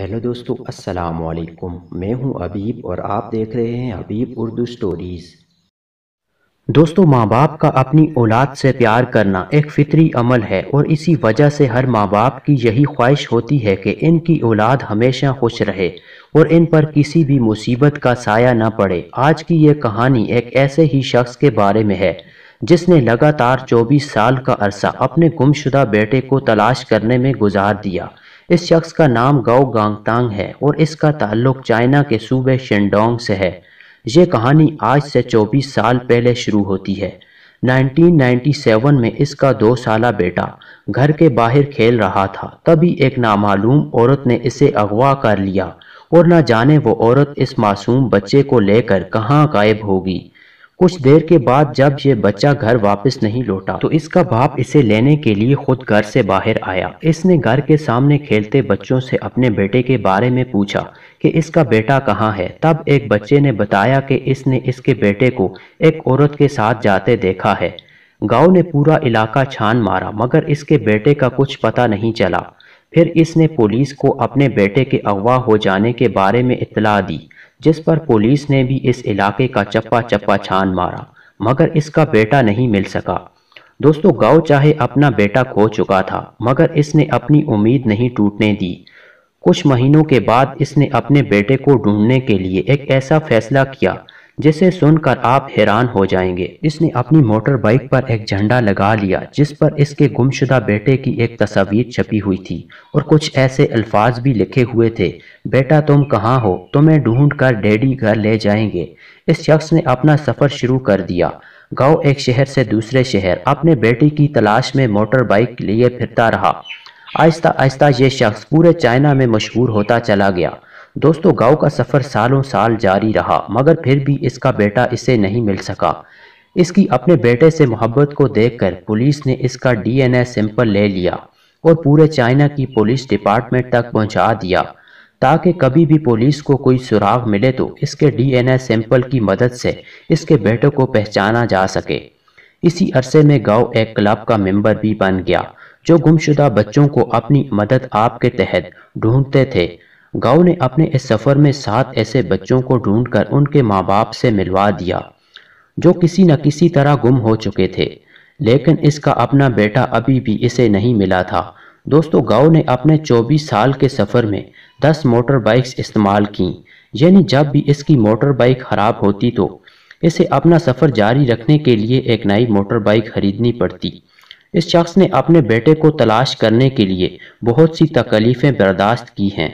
hello दोस्तों अस्सलाम वालेकुम मैं हूं अबीब और आप देख रहे हैं अबीब उर्दू स्टोरीज़ दोस्तों माँ बाप का अपनी औलाद से प्यार करना एक फितरी अमल है और इसी वजह से हर माँ बाप की यही ख्वाहिश होती है कि इनकी औलाद हमेशा खुश रहे और इन पर किसी भी मुसीबत का साया ना पड़े आज की ये कहानी एक ऐसे ही शख्स के बारे में है जिसने लगातार 24 साल का अरसा अपने गुमशुदा बेटे को तलाश करने में गुजार दिया इस शख्स का नाम गाओ गांगतांग है और इसका ताल्लुक चाइना के सूबे शेंडोंग से है ये कहानी आज से 24 साल पहले शुरू होती है 1997 में इसका दो साल बेटा घर के बाहर खेल रहा था तभी एक नामालूम औरत ने इसे अगवा कर लिया और न जाने वो औरत इस मासूम बच्चे को लेकर कहाँ गायब होगी कुछ देर के बाद जब ये बच्चा घर वापस नहीं लौटा तो इसका बाप इसे लेने के लिए खुद घर से बाहर आया इसने घर के सामने खेलते बच्चों से अपने बेटे के बारे में पूछा कि इसका बेटा कहाँ है तब एक बच्चे ने बताया कि इसने इसके बेटे को एक औरत के साथ जाते देखा है गांव ने पूरा इलाका छान मारा मगर इसके बेटे का कुछ पता नहीं चला फिर इसने पुलिस को अपने बेटे के अगवा हो जाने के बारे में इतला दी जिस पर पुलिस ने भी इस इलाके का चप्पा चप्पा छान मारा मगर इसका बेटा नहीं मिल सका दोस्तों गांव चाहे अपना बेटा खो चुका था मगर इसने अपनी उम्मीद नहीं टूटने दी कुछ महीनों के बाद इसने अपने बेटे को ढूंढने के लिए एक ऐसा फैसला किया जिसे सुनकर आप हैरान हो जाएंगे इसने अपनी मोटर बाइक पर एक झंडा लगा लिया जिस पर इसके गुमशुदा बेटे की एक तस्वीर छपी हुई थी और कुछ ऐसे अल्फाज भी लिखे हुए थे बेटा तुम कहाँ हो तुम्हें ढूंढ कर डैडी घर ले जाएंगे इस शख्स ने अपना सफ़र शुरू कर दिया गांव एक शहर से दूसरे शहर अपने बेटे की तलाश में मोटर बाइक लिए फिरता रहा आहिस्ता आहिस्ता ये शख्स पूरे चाइना में मशहूर होता चला गया दोस्तों गांव का सफ़र सालों साल जारी रहा मगर फिर भी इसका बेटा इसे नहीं मिल सका इसकी अपने बेटे से मोहब्बत को देखकर पुलिस ने इसका डीएनए सैंपल ले लिया और पूरे चाइना की पुलिस डिपार्टमेंट तक पहुंचा दिया ताकि कभी भी पुलिस को कोई सुराग मिले तो इसके डीएनए सैंपल की मदद से इसके बेटे को पहचाना जा सके इसी अरसे में गांव एक क्लब का मेंबर भी बन गया जो गुमशुदा बच्चों को अपनी मदद आपके तहत ढूंढते थे गाओ ने अपने इस सफ़र में सात ऐसे बच्चों को ढूंढकर उनके माँ बाप से मिलवा दिया जो किसी न किसी तरह गुम हो चुके थे लेकिन इसका अपना बेटा अभी भी इसे नहीं मिला था दोस्तों गाओ ने अपने 24 साल के सफ़र में 10 मोटर बाइक्स इस्तेमाल की यानी जब भी इसकी मोटर बाइक ख़राब होती तो इसे अपना सफ़र जारी रखने के लिए एक नई मोटर बाइक खरीदनी पड़ती इस शख्स ने अपने बेटे को तलाश करने के लिए बहुत सी तकलीफ़ें बर्दाश्त की हैं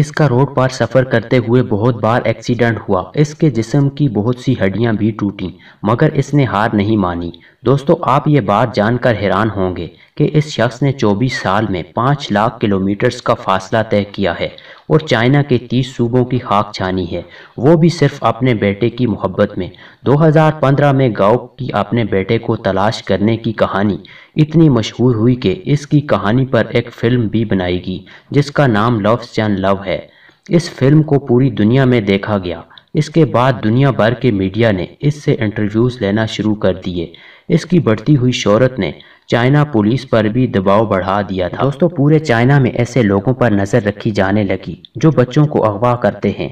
इसका रोड पर सफर करते हुए बहुत बार एक्सीडेंट हुआ इसके जिस्म की बहुत सी हड्डियां भी टूटी मगर इसने हार नहीं मानी दोस्तों आप ये बात जानकर हैरान होंगे कि इस शख्स ने 24 साल में 5 लाख किलोमीटर्स का फासला तय किया है और चाइना के तीस सूबों की खाक छानी है वो भी सिर्फ अपने बेटे की मोहब्बत में 2015 में गाओ की अपने बेटे को तलाश करने की कहानी इतनी मशहूर हुई कि इसकी कहानी पर एक फिल्म भी बनाएगी जिसका नाम लव्स एंड लव है इस फिल्म को पूरी दुनिया में देखा गया इसके बाद दुनिया भर के मीडिया ने इससे इंटरव्यूज़ लेना शुरू कर दिए इसकी बढ़ती हुई शहरत ने चाइना पुलिस पर भी दबाव बढ़ा दिया था दोस्तों पूरे चाइना में ऐसे लोगों पर नज़र रखी जाने लगी जो बच्चों को अगवा करते हैं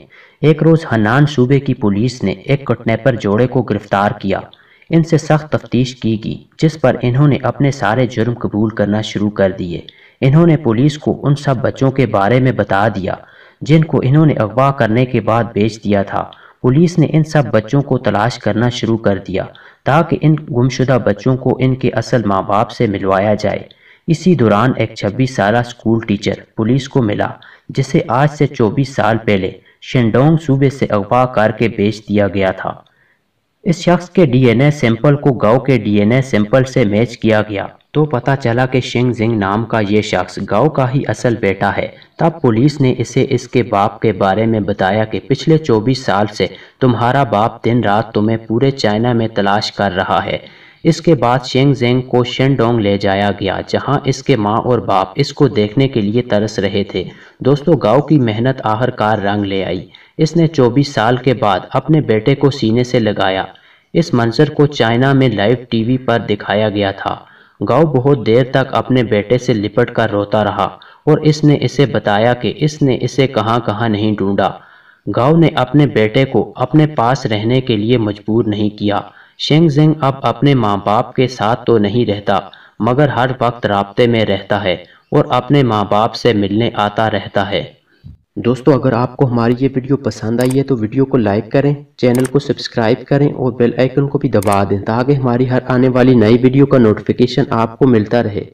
एक रोज़ हनान सूबे की पुलिस ने एक कटनेपर जोड़े को गिरफ्तार किया इनसे सख्त तफ्तीश की गई जिस पर इन्होंने अपने सारे जुर्म कबूल करना शुरू कर दिए इन्होंने पुलिस को उन सब बच्चों के बारे में बता दिया जिनको इन्होंने अगवा करने के बाद बेच दिया था पुलिस ने इन सब बच्चों को तलाश करना शुरू कर दिया ताकि इन गुमशुदा बच्चों को इनके असल माँ बाप से मिलवाया जाए इसी दौरान एक छब्बीस साल स्कूल टीचर पुलिस को मिला जिसे आज से 24 साल पहले शेंडोंग सूबे से अगवा करके बेच दिया गया था इस शख्स के डीएनए सैंपल को गांव के डीएनए सैंपल से मैच किया गया तो पता चला कि शिंग जिंग नाम का ये शख्स गांव का ही असल बेटा है तब पुलिस ने इसे इसके बाप के बारे में बताया कि पिछले 24 साल से तुम्हारा बाप दिन रात तुम्हें पूरे चाइना में तलाश कर रहा है इसके बाद शेंग जेंग को शेंडोंग ले जाया गया जहां इसके माँ और बाप इसको देखने के लिए तरस रहे थे दोस्तों गांव की मेहनत आहरकार रंग ले आई इसने 24 साल के बाद अपने बेटे को सीने से लगाया इस मंजर को चाइना में लाइव टीवी पर दिखाया गया था गाँव बहुत देर तक अपने बेटे से लिपट कर रोता रहा और इसने इसे बताया कि इसने इसे कहाँ कहाँ नहीं ढूंढा गाँव ने अपने बेटे को अपने पास रहने के लिए मजबूर नहीं किया शेंग जेंग अब अपने माँ बाप के साथ तो नहीं रहता मगर हर वक्त रबते में रहता है और अपने माँ बाप से मिलने आता रहता है दोस्तों अगर आपको हमारी ये वीडियो पसंद आई है तो वीडियो को लाइक करें चैनल को सब्सक्राइब करें और बेल आइकन को भी दबा दें ताकि हमारी हर आने वाली नई वीडियो का नोटिफिकेशन आपको मिलता रहे